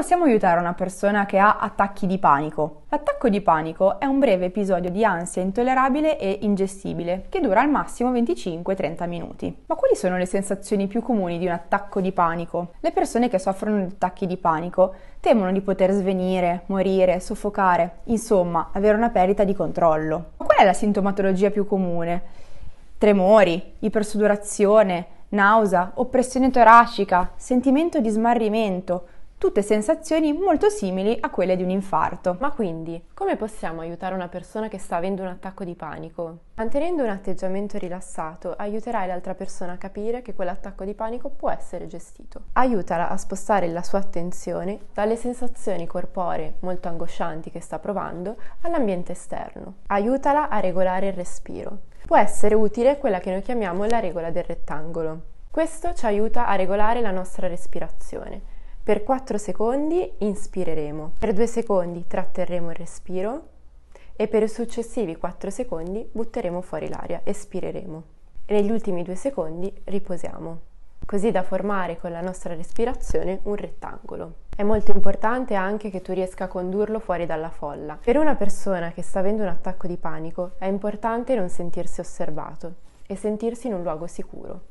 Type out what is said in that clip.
possiamo aiutare una persona che ha attacchi di panico? L'attacco di panico è un breve episodio di ansia intollerabile e ingestibile, che dura al massimo 25-30 minuti. Ma quali sono le sensazioni più comuni di un attacco di panico? Le persone che soffrono di attacchi di panico temono di poter svenire, morire, soffocare, insomma, avere una perdita di controllo. Ma qual è la sintomatologia più comune? Tremori, ipersudurazione, nausea, oppressione toracica, sentimento di smarrimento, tutte sensazioni molto simili a quelle di un infarto. Ma quindi, come possiamo aiutare una persona che sta avendo un attacco di panico? Mantenendo un atteggiamento rilassato, aiuterai l'altra persona a capire che quell'attacco di panico può essere gestito. Aiutala a spostare la sua attenzione dalle sensazioni corporee molto angoscianti che sta provando all'ambiente esterno. Aiutala a regolare il respiro. Può essere utile quella che noi chiamiamo la regola del rettangolo. Questo ci aiuta a regolare la nostra respirazione per 4 secondi inspireremo, per 2 secondi tratterremo il respiro e per i successivi 4 secondi butteremo fuori l'aria, espireremo. E negli ultimi 2 secondi riposiamo così da formare con la nostra respirazione un rettangolo. È molto importante anche che tu riesca a condurlo fuori dalla folla. Per una persona che sta avendo un attacco di panico è importante non sentirsi osservato e sentirsi in un luogo sicuro.